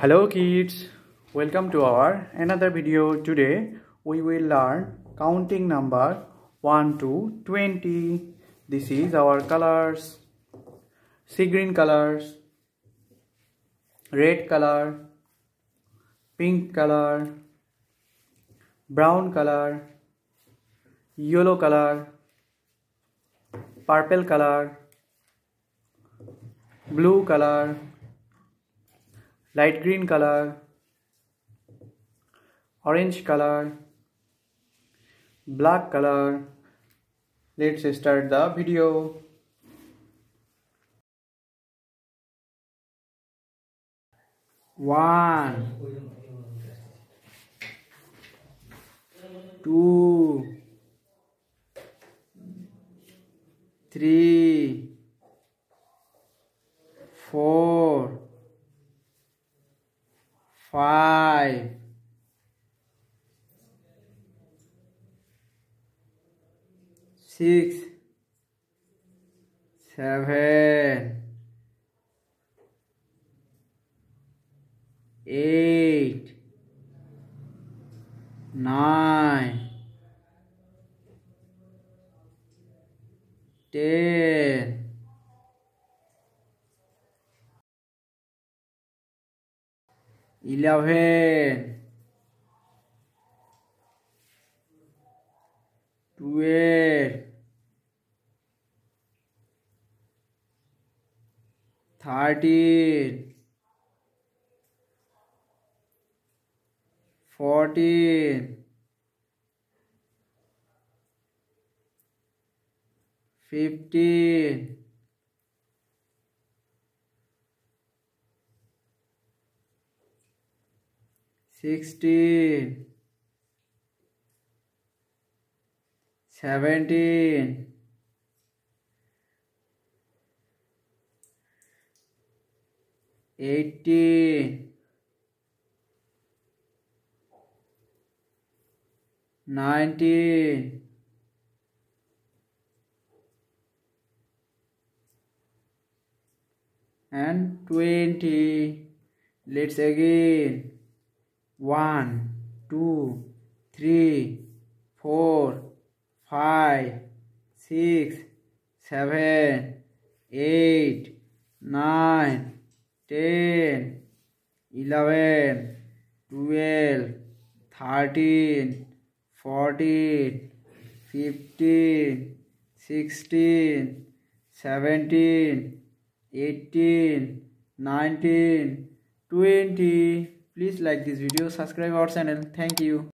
hello kids welcome to our another video today we will learn counting number 1 to 20 this is our colors sea green colors red color pink color brown color yellow color purple color blue color light green color orange color black color let's start the video one two three five, six, seven, eight, nine, ten. eleven, twelve, thirteen, fourteen, fifteen. sixteen, seventeen, eighteen, nineteen. 20 let's again one, two, three, four, five, six, seven, eight, nine, ten, eleven, twelve, thirteen, fourteen, fifteen, sixteen, seventeen, eighteen, nineteen, twenty. Please like this video, subscribe our channel. Thank you.